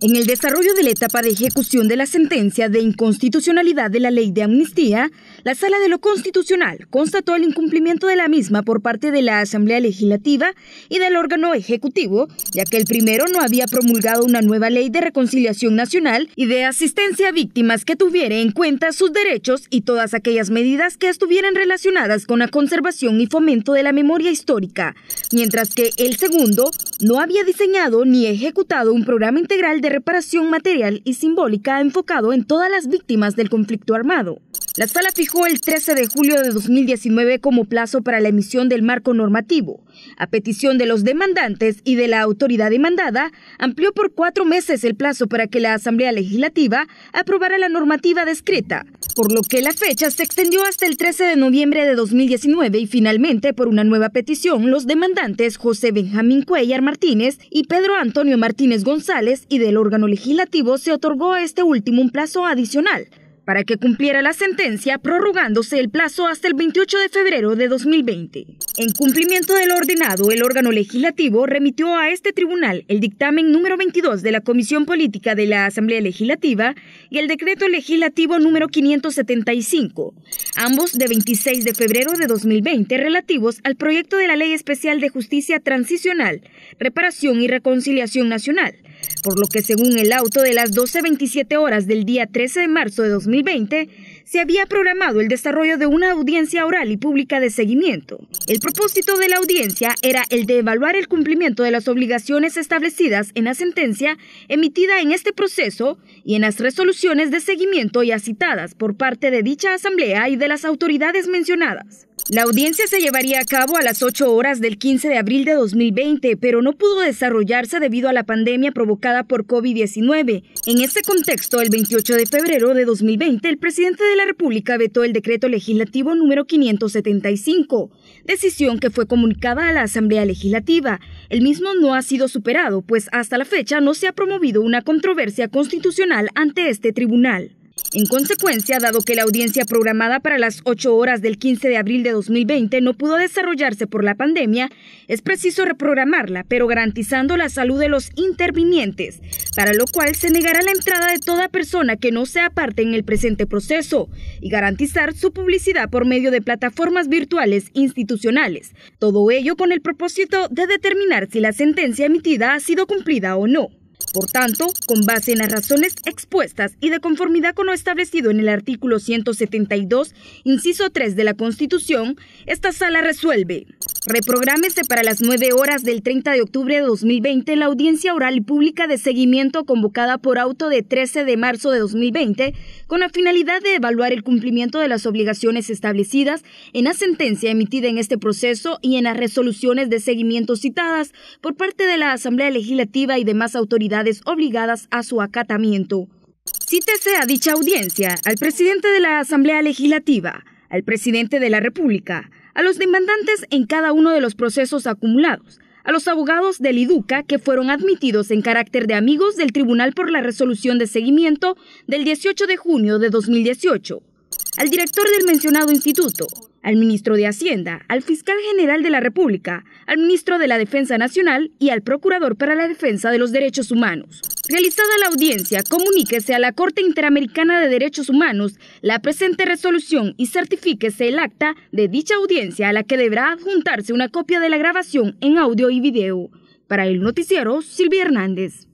En el desarrollo de la etapa de ejecución de la sentencia de inconstitucionalidad de la ley de amnistía, la Sala de lo Constitucional constató el incumplimiento de la misma por parte de la Asamblea Legislativa y del órgano ejecutivo, ya que el primero no había promulgado una nueva ley de reconciliación nacional y de asistencia a víctimas que tuviera en cuenta sus derechos y todas aquellas medidas que estuvieran relacionadas con la conservación y fomento de la memoria histórica, mientras que el segundo no había diseñado ni ejecutado un programa integral de de reparación material y simbólica enfocado en todas las víctimas del conflicto armado. La sala fijó el 13 de julio de 2019 como plazo para la emisión del marco normativo. A petición de los demandantes y de la autoridad demandada, amplió por cuatro meses el plazo para que la Asamblea Legislativa aprobara la normativa descrita, por lo que la fecha se extendió hasta el 13 de noviembre de 2019 y finalmente, por una nueva petición, los demandantes José Benjamín Cuellar Martínez y Pedro Antonio Martínez González y de el órgano legislativo se otorgó a este último un plazo adicional para que cumpliera la sentencia, prorrogándose el plazo hasta el 28 de febrero de 2020. En cumplimiento del ordenado, el órgano legislativo remitió a este tribunal el dictamen número 22 de la Comisión Política de la Asamblea Legislativa y el decreto legislativo número 575, ambos de 26 de febrero de 2020, relativos al proyecto de la Ley Especial de Justicia Transicional, Reparación y Reconciliación Nacional por lo que según el auto de las 12.27 horas del día 13 de marzo de 2020, se había programado el desarrollo de una audiencia oral y pública de seguimiento. El propósito de la audiencia era el de evaluar el cumplimiento de las obligaciones establecidas en la sentencia emitida en este proceso y en las resoluciones de seguimiento ya citadas por parte de dicha asamblea y de las autoridades mencionadas. La audiencia se llevaría a cabo a las 8 horas del 15 de abril de 2020, pero no pudo desarrollarse debido a la pandemia provocada por COVID-19. En este contexto, el 28 de febrero de 2020, el presidente de la República vetó el decreto legislativo número 575, decisión que fue comunicada a la Asamblea Legislativa. El mismo no ha sido superado, pues hasta la fecha no se ha promovido una controversia constitucional ante este tribunal. En consecuencia, dado que la audiencia programada para las 8 horas del 15 de abril de 2020 no pudo desarrollarse por la pandemia, es preciso reprogramarla, pero garantizando la salud de los intervinientes, para lo cual se negará la entrada de toda persona que no sea parte en el presente proceso y garantizar su publicidad por medio de plataformas virtuales institucionales. Todo ello con el propósito de determinar si la sentencia emitida ha sido cumplida o no. Por tanto, con base en las razones expuestas y de conformidad con lo establecido en el artículo 172, inciso 3 de la Constitución, esta sala resuelve. Reprográmese para las 9 horas del 30 de octubre de 2020 la audiencia oral y pública de seguimiento convocada por auto de 13 de marzo de 2020 con la finalidad de evaluar el cumplimiento de las obligaciones establecidas en la sentencia emitida en este proceso y en las resoluciones de seguimiento citadas por parte de la Asamblea Legislativa y demás autoridades obligadas a su acatamiento. Cítese a dicha audiencia al presidente de la Asamblea Legislativa, al presidente de la República, a los demandantes en cada uno de los procesos acumulados, a los abogados del IDUCA que fueron admitidos en carácter de amigos del tribunal por la resolución de seguimiento del 18 de junio de 2018, al director del mencionado instituto, al ministro de Hacienda, al fiscal general de la República, al ministro de la Defensa Nacional y al procurador para la defensa de los derechos humanos. Realizada la audiencia, comuníquese a la Corte Interamericana de Derechos Humanos la presente resolución y certifíquese el acta de dicha audiencia a la que deberá adjuntarse una copia de la grabación en audio y video. Para el noticiero, Silvia Hernández.